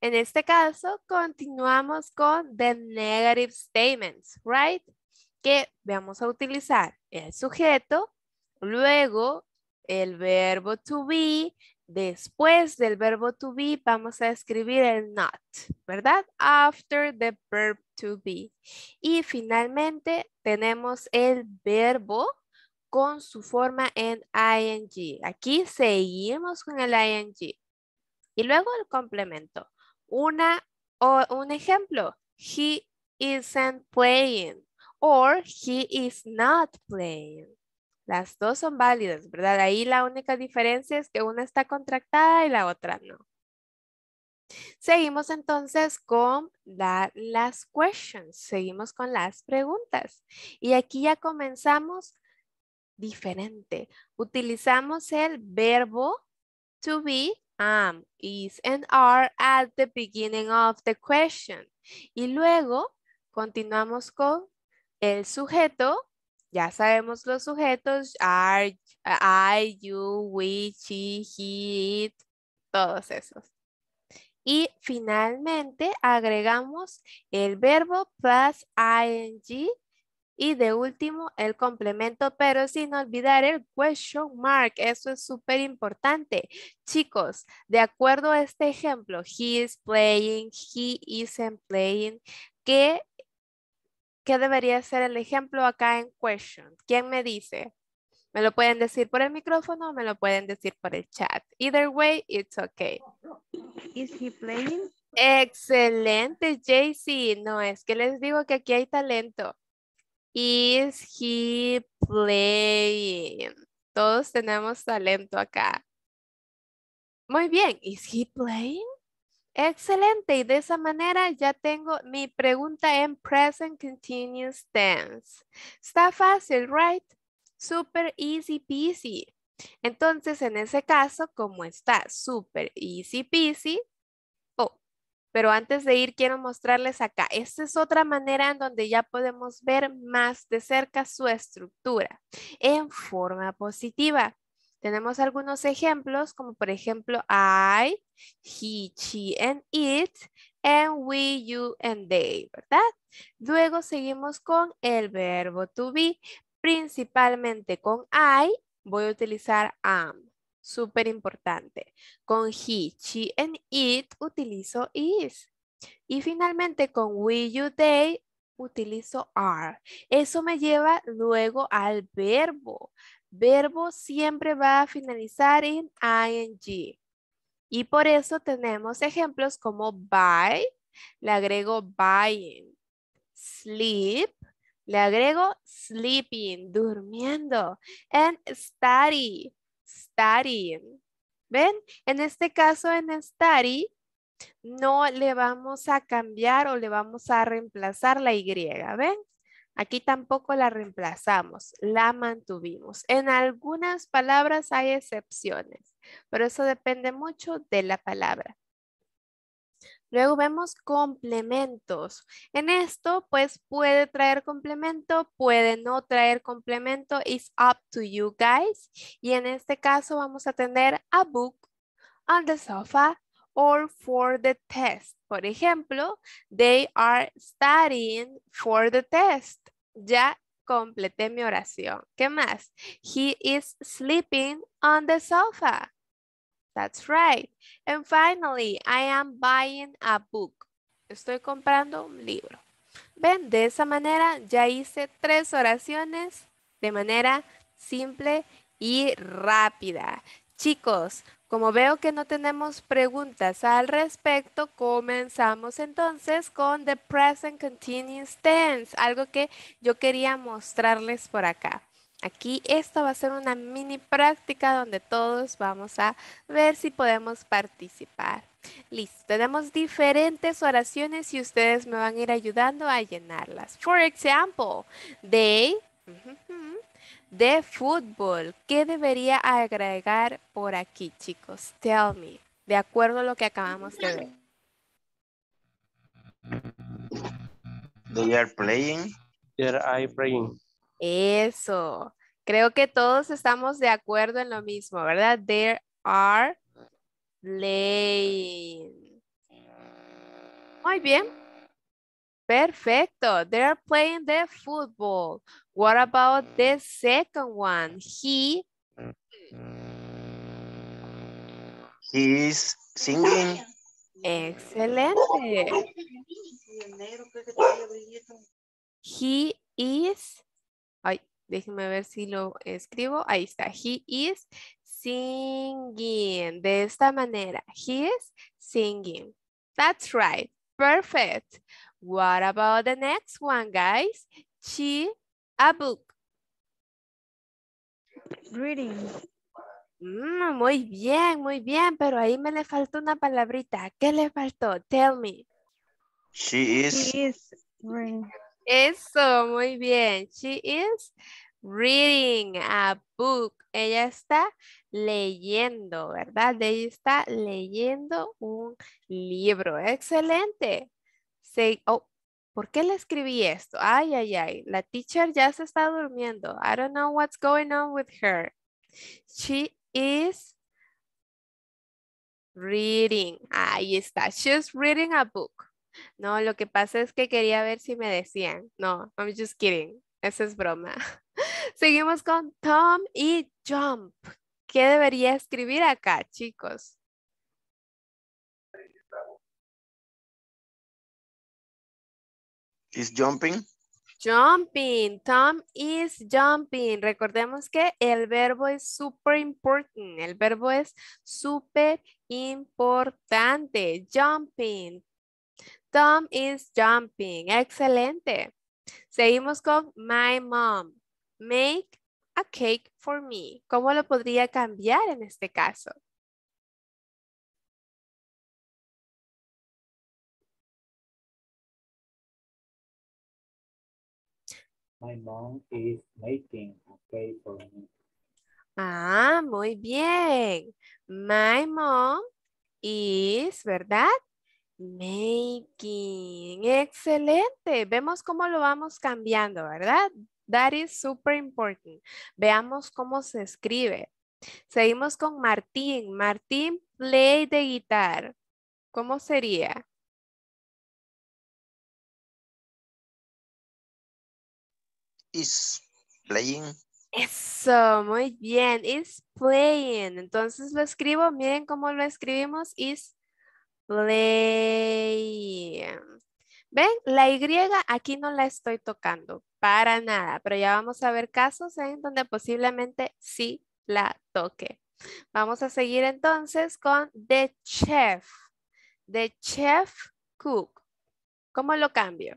En este caso, continuamos con the negative statements, right? Que vamos a utilizar el sujeto, luego el verbo to be, después del verbo to be vamos a escribir el not, ¿verdad? After the verb to be. Y finalmente tenemos el verbo con su forma en ing. Aquí seguimos con el ing. Y luego el complemento. Una, o, un ejemplo. He isn't playing. Or he is not playing. Las dos son válidas, ¿verdad? Ahí la única diferencia es que una está contractada y la otra no. Seguimos entonces con las questions, seguimos con las preguntas. Y aquí ya comenzamos diferente. Utilizamos el verbo to be, am, is, and are at the beginning of the question. Y luego continuamos con el sujeto. Ya sabemos los sujetos, are, I, you, we, she, he, it, todos esos. Y finalmente agregamos el verbo plus ing y de último, el complemento, pero sin olvidar el question mark. Eso es súper importante. Chicos, de acuerdo a este ejemplo, he is playing, he isn't playing, ¿qué, qué debería ser el ejemplo acá en question? ¿Quién me dice? Me lo pueden decir por el micrófono o me lo pueden decir por el chat. Either way, it's okay. Is he playing? Excelente, JC. No, es que les digo que aquí hay talento. Is he playing? Todos tenemos talento acá. Muy bien. Is he playing? Excelente. Y de esa manera ya tengo mi pregunta en present continuous tense. Está fácil, right? Super easy peasy. Entonces, en ese caso, como está super easy peasy, pero antes de ir, quiero mostrarles acá. Esta es otra manera en donde ya podemos ver más de cerca su estructura en forma positiva. Tenemos algunos ejemplos, como por ejemplo, I, he, she, and it, and we, you, and they, ¿verdad? Luego seguimos con el verbo to be, principalmente con I, voy a utilizar am. Súper importante. Con he, she and it utilizo is. Y finalmente con will you, they utilizo are. Eso me lleva luego al verbo. Verbo siempre va a finalizar en ing. Y por eso tenemos ejemplos como buy, le agrego buying, sleep, le agrego sleeping, durmiendo, and study, studying. ¿Ven? En este caso, en study, no le vamos a cambiar o le vamos a reemplazar la Y, ¿ven? Aquí tampoco la reemplazamos, la mantuvimos. En algunas palabras hay excepciones, pero eso depende mucho de la palabra. Luego vemos complementos. En esto, pues puede traer complemento, puede no traer complemento. It's up to you guys. Y en este caso vamos a tener a book, on the sofa, or for the test. Por ejemplo, they are studying for the test. Ya completé mi oración. ¿Qué más? He is sleeping on the sofa. That's right. And finally, I am buying a book. Estoy comprando un libro. ¿Ven? De esa manera ya hice tres oraciones de manera simple y rápida. Chicos, como veo que no tenemos preguntas al respecto, comenzamos entonces con the present continuous tense, algo que yo quería mostrarles por acá. Aquí esta va a ser una mini práctica donde todos vamos a ver si podemos participar. Listo, tenemos diferentes oraciones y ustedes me van a ir ayudando a llenarlas. For example, they, de fútbol. ¿Qué debería agregar por aquí, chicos? Tell me, de acuerdo a lo que acabamos de ver. They are playing. They are playing. Eso. Creo que todos estamos de acuerdo en lo mismo, ¿verdad? They are playing. Muy bien. Perfecto. They are playing the football. What about the second one? He. He is singing. Excelente. He is. Ay, Déjenme ver si lo escribo. Ahí está. He is singing. De esta manera. He is singing. That's right. Perfect. What about the next one, guys? She a book. Reading. Mm, muy bien, muy bien, pero ahí me le faltó una palabrita. ¿Qué le faltó? Tell me. She is, She is reading. Eso, muy bien. She is reading a book. Ella está leyendo, ¿verdad? Ella está leyendo un libro. Excelente. oh, ¿por qué le escribí esto? Ay, ay, ay. La teacher ya se está durmiendo. I don't know what's going on with her. She is reading. Ahí está. She's reading a book. No, lo que pasa es que quería ver si me decían. No, I'm just kidding. Esa es broma. <laughs> Seguimos con Tom y Jump. ¿Qué debería escribir acá, chicos? Is jumping. Jumping. Tom is jumping. Recordemos que el verbo es super important. El verbo es súper importante. Jumping. Tom is jumping. Excelente. Seguimos con my mom. Make a cake for me. ¿Cómo lo podría cambiar en este caso? My mom is making a cake for me. Ah, muy bien. My mom is, ¿verdad? Making. Excelente. Vemos cómo lo vamos cambiando, ¿verdad? That is super important. Veamos cómo se escribe. Seguimos con Martín. Martín, play de guitar. ¿Cómo sería? Is playing. Eso, muy bien. Is playing. Entonces lo escribo. Miren cómo lo escribimos. Is ¿Ven? La Y aquí no la estoy tocando para nada, pero ya vamos a ver casos en donde posiblemente sí la toque. Vamos a seguir entonces con the chef. The chef cook. ¿Cómo lo cambio?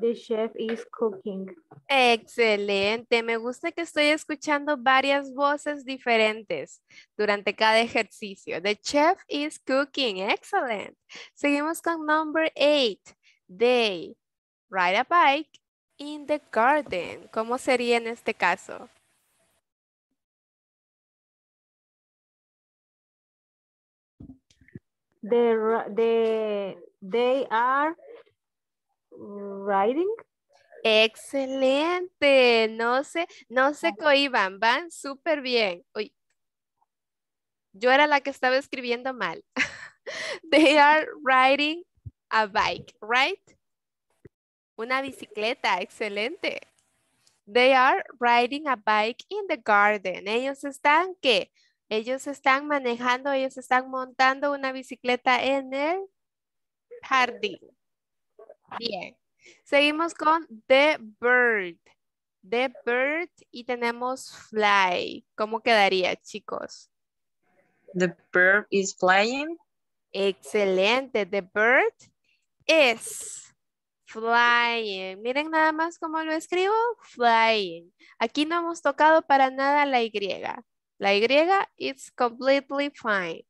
The chef is cooking. Excelente. Me gusta que estoy escuchando varias voces diferentes durante cada ejercicio. The chef is cooking. Excelente, Seguimos con number eight. They ride a bike in the garden. ¿Cómo sería en este caso? they are writing. Excelente, no se, no se cohiban, van súper bien. Uy. Yo era la que estaba escribiendo mal. <laughs> They are riding a bike, right? Una bicicleta, excelente. They are riding a bike in the garden. Ellos están, ¿qué? Ellos están manejando, ellos están montando una bicicleta en el jardín. Bien. Seguimos con the bird. The bird y tenemos fly. ¿Cómo quedaría, chicos? The bird is flying. Excelente. The bird is flying. Miren nada más cómo lo escribo. Flying. Aquí no hemos tocado para nada la Y. La Y is completely fine.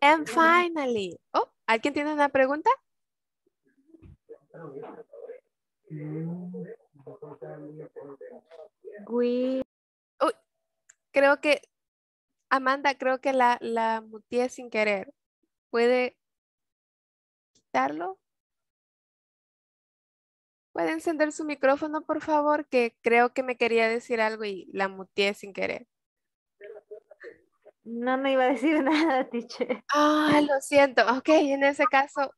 And finally. Oh, ¿alguien tiene una pregunta? Uy, creo que Amanda, creo que la, la sin querer. ¿Puede quitarlo? ¿Puede encender su micrófono, por favor? Que creo que me quería decir algo y la mutié sin querer. No me iba a decir <laughs> nada, Tiche. Ah, lo siento. Ok, en ese caso,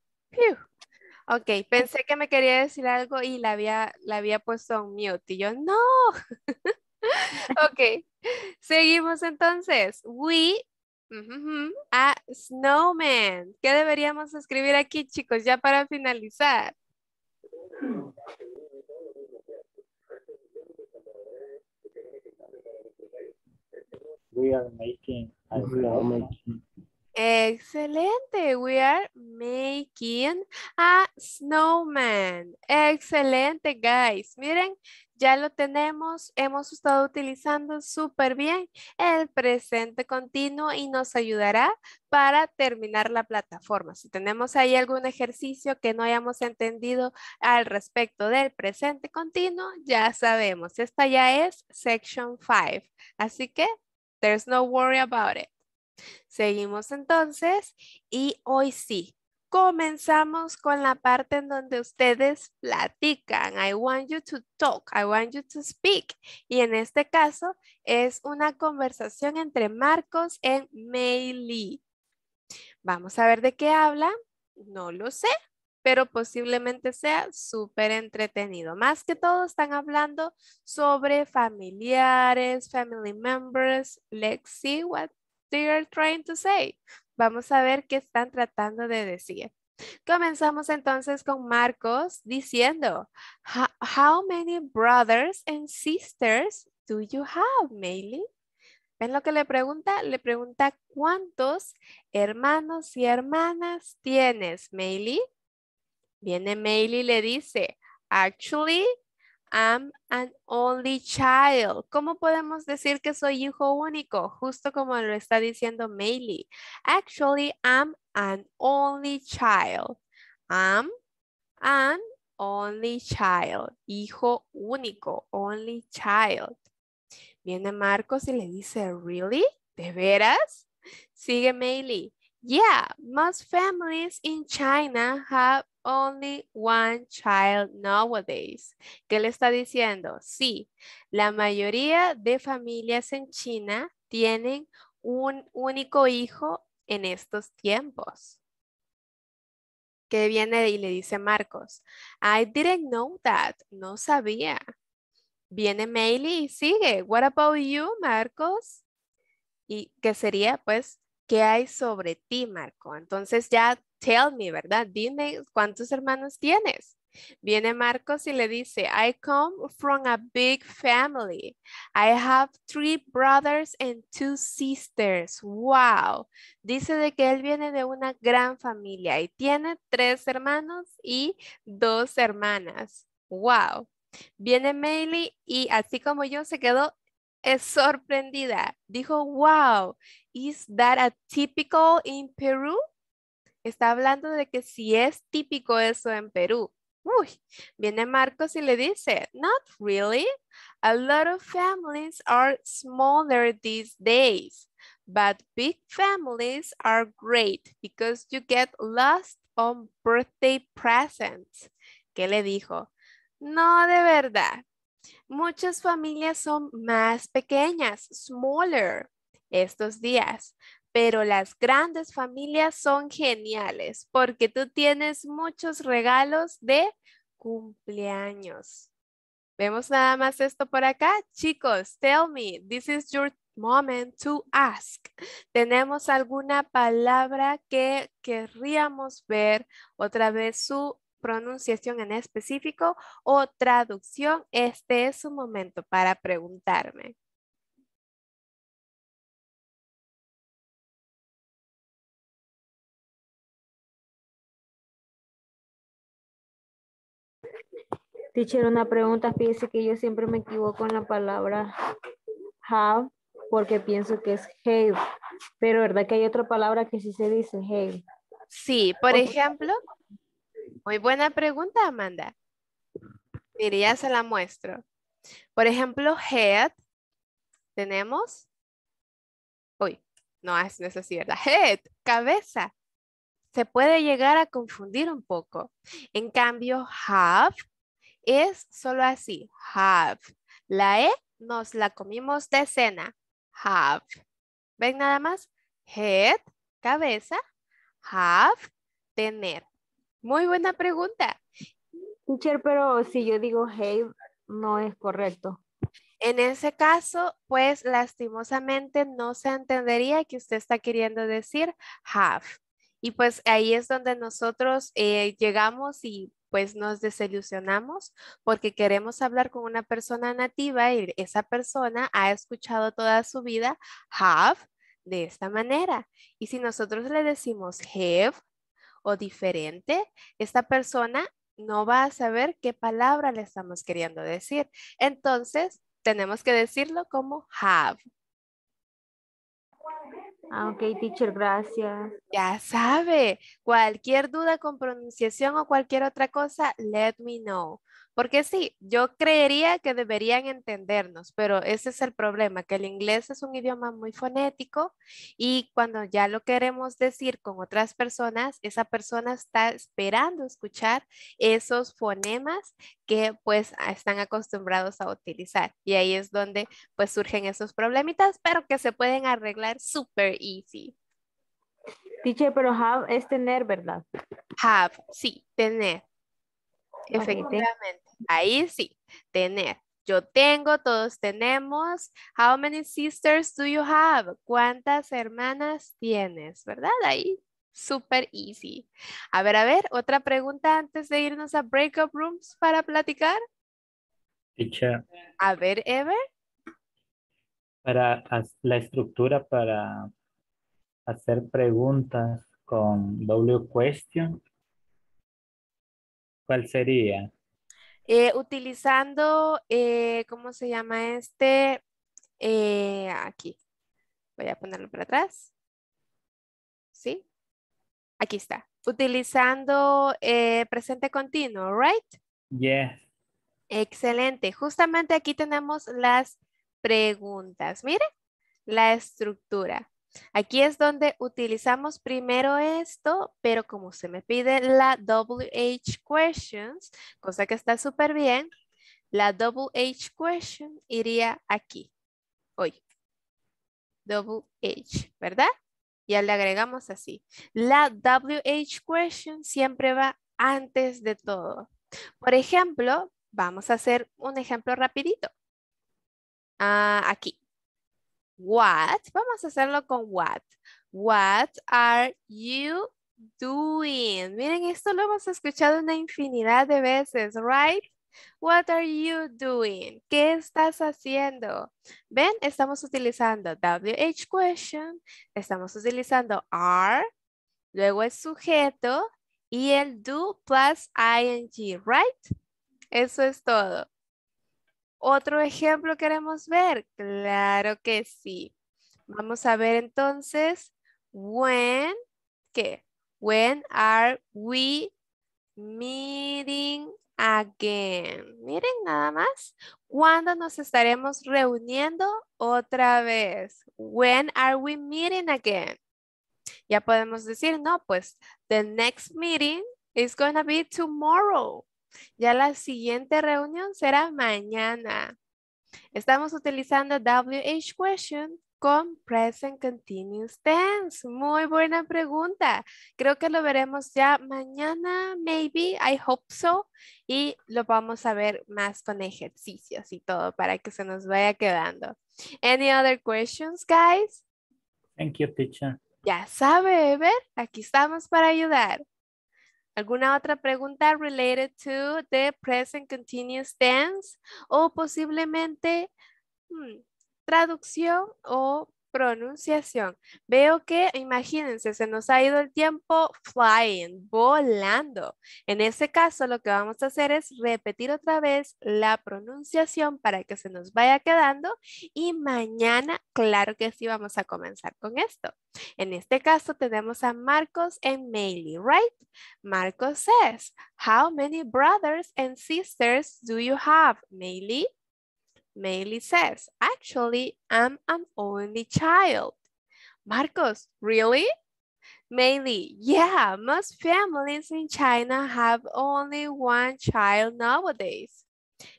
Ok, pensé que me quería decir algo y la había, la había puesto en mute y yo, no. <laughs> ok, seguimos entonces. We a snowman. ¿Qué deberíamos escribir aquí, chicos, ya para finalizar? We are making a Excelente. We are making a snowman. Excelente, guys. Miren, ya lo tenemos. Hemos estado utilizando súper bien el presente continuo y nos ayudará para terminar la plataforma. Si tenemos ahí algún ejercicio que no hayamos entendido al respecto del presente continuo, ya sabemos. Esta ya es section 5. Así que, there's no worry about it. Seguimos entonces y hoy sí, comenzamos con la parte en donde ustedes platican. I want you to talk, I want you to speak. Y en este caso es una conversación entre Marcos en Meili. Vamos a ver de qué habla. No lo sé, pero posiblemente sea súper entretenido. Más que todo están hablando sobre familiares, family members. Let's see what they trying to say. Vamos a ver qué están tratando de decir. Comenzamos entonces con Marcos diciendo, how many brothers and sisters do you have, maili ¿Ven lo que le pregunta? Le pregunta, ¿cuántos hermanos y hermanas tienes, Meili? Viene Meili y le dice, actually, I'm an only child. ¿Cómo podemos decir que soy hijo único? Justo como lo está diciendo Meili. Actually, I'm an only child. I'm an only child. Hijo único, only child. Viene Marcos y le dice, ¿really? ¿De veras? Sigue Meili. Yeah, most families in China have only one child nowadays. ¿Qué le está diciendo? Sí, la mayoría de familias en China tienen un único hijo en estos tiempos. ¿Qué viene y le dice Marcos, I didn't know that, no sabía. Viene Meili y sigue, what about you, Marcos? Y que sería pues ¿Qué hay sobre ti, Marco. Entonces ya tell me, ¿verdad? Dime cuántos hermanos tienes. Viene Marcos y le dice, I come from a big family. I have three brothers and two sisters. Wow. Dice de que él viene de una gran familia y tiene tres hermanos y dos hermanas. Wow. Viene Meili y así como yo se quedó es sorprendida. Dijo, wow, is that a typical in Peru? Está hablando de que si es típico eso en Perú. Uy, viene Marcos y le dice, not really. A lot of families are smaller these days, but big families are great because you get lost on birthday presents. ¿Qué le dijo? No, de verdad. Muchas familias son más pequeñas, smaller, estos días, pero las grandes familias son geniales porque tú tienes muchos regalos de cumpleaños. Vemos nada más esto por acá. Chicos, tell me, this is your moment to ask. ¿Tenemos alguna palabra que querríamos ver otra vez su pronunciación en específico o traducción, este es su momento para preguntarme. Teacher, una pregunta. Fíjese que yo siempre me equivoco en la palabra have porque pienso que es have. Pero ¿verdad que hay otra palabra que sí se dice have? Sí, por ejemplo, muy buena pregunta, Amanda. diría se la muestro. Por ejemplo, head, tenemos, uy, no, es, necesaria Head, cabeza. Se puede llegar a confundir un poco. En cambio, have es solo así, have. La E nos la comimos de cena, have. ¿Ven nada más? Head, cabeza, have, tener. Muy buena pregunta. Teacher, pero si yo digo have, no es correcto. En ese caso, pues lastimosamente no se entendería que usted está queriendo decir have. Y pues ahí es donde nosotros eh, llegamos y pues nos desilusionamos porque queremos hablar con una persona nativa y esa persona ha escuchado toda su vida have de esta manera. Y si nosotros le decimos have, o diferente, esta persona no va a saber qué palabra le estamos queriendo decir. Entonces, tenemos que decirlo como have. Ah, ok, teacher, gracias. Ya sabe, cualquier duda con pronunciación o cualquier otra cosa, let me know. Porque sí, yo creería que deberían entendernos, pero ese es el problema, que el inglés es un idioma muy fonético y cuando ya lo queremos decir con otras personas, esa persona está esperando escuchar esos fonemas que pues están acostumbrados a utilizar. Y ahí es donde pues surgen esos problemitas, pero que se pueden arreglar súper easy. Teacher, pero have es tener, ¿verdad? Have, sí, tener. Efectivamente. Ahí sí, tener. Yo tengo, todos tenemos. How many sisters do you have? ¿Cuántas hermanas tienes? ¿Verdad? Ahí, súper easy. A ver, a ver, otra pregunta antes de irnos a breakup rooms para platicar. A ver, Ever. Para la estructura para hacer preguntas con W question, ¿cuál sería? Eh, utilizando, eh, ¿cómo se llama este? Eh, aquí. Voy a ponerlo para atrás. ¿Sí? Aquí está. Utilizando presente continuo, ¿right? Yeah. Excelente. Justamente aquí tenemos las preguntas. Mire la estructura. Aquí es donde utilizamos primero esto, pero como se me pide la WH questions, cosa que está súper bien, la WH question iría aquí, hoy. WH, ¿verdad? Ya le agregamos así. La WH question siempre va antes de todo. Por ejemplo, vamos a hacer un ejemplo rapidito. Ah, aquí. What, vamos a hacerlo con what. What are you doing? Miren, esto lo hemos escuchado una infinidad de veces, right? What are you doing? ¿Qué estás haciendo? Ven, estamos utilizando WH question, estamos utilizando are, luego el sujeto y el do plus ing, right? Eso es todo. ¿Otro ejemplo queremos ver? Claro que sí. Vamos a ver entonces, when, ¿qué? When are we meeting again? Miren nada más. ¿Cuándo nos estaremos reuniendo otra vez? When are we meeting again? Ya podemos decir, no, pues, the next meeting is going to be tomorrow. Ya la siguiente reunión será mañana. Estamos utilizando WH question con present continuous tense. Muy buena pregunta. Creo que lo veremos ya mañana, maybe, I hope so. Y lo vamos a ver más con ejercicios y todo para que se nos vaya quedando. Any other questions, guys? Thank you, teacher. Ya sabe, Ever, aquí estamos para ayudar. ¿Alguna otra pregunta related to the present continuous tense? O posiblemente mm, traducción o pronunciación. Veo que, imagínense, se nos ha ido el tiempo flying, volando. En ese caso, lo que vamos a hacer es repetir otra vez la pronunciación para que se nos vaya quedando y mañana, claro que sí, vamos a comenzar con esto. En este caso, tenemos a Marcos en Mailey, right? Marcos says, how many brothers and sisters do you have, Mailey? Maylee says, actually, I'm an only child. Marcos, really? Mainly, yeah, most families in China have only one child nowadays.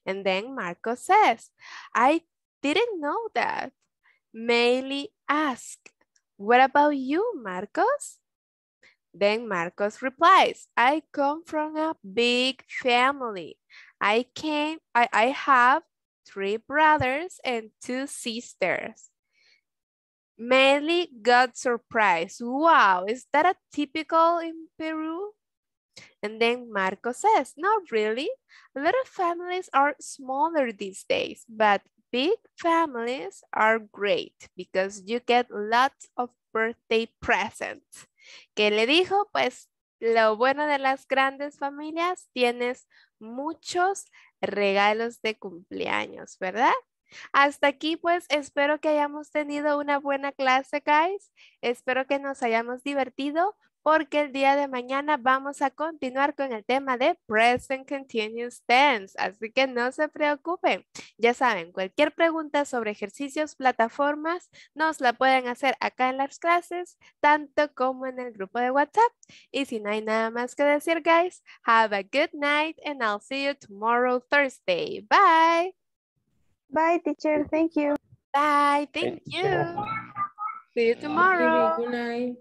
And then Marcos says, I didn't know that. Mainly asks, what about you, Marcos? Then Marcos replies, I come from a big family. I came, I, I have three brothers and two sisters. Mainly got surprised. Wow, is that a typical in Peru? And then Marco says, not really. A lot of families are smaller these days, but big families are great because you get lots of birthday presents. ¿Qué le dijo? Pues lo bueno de las grandes familias, tienes muchos regalos de cumpleaños, ¿verdad? Hasta aquí pues espero que hayamos tenido una buena clase, guys. Espero que nos hayamos divertido porque el día de mañana vamos a continuar con el tema de present continuous tense, así que no se preocupen. Ya saben, cualquier pregunta sobre ejercicios, plataformas, nos la pueden hacer acá en las clases, tanto como en el grupo de WhatsApp. Y si no hay nada más que decir, guys, have a good night and I'll see you tomorrow Thursday. Bye. Bye, teacher. Thank you. Bye. Thank you. See you tomorrow. Good night.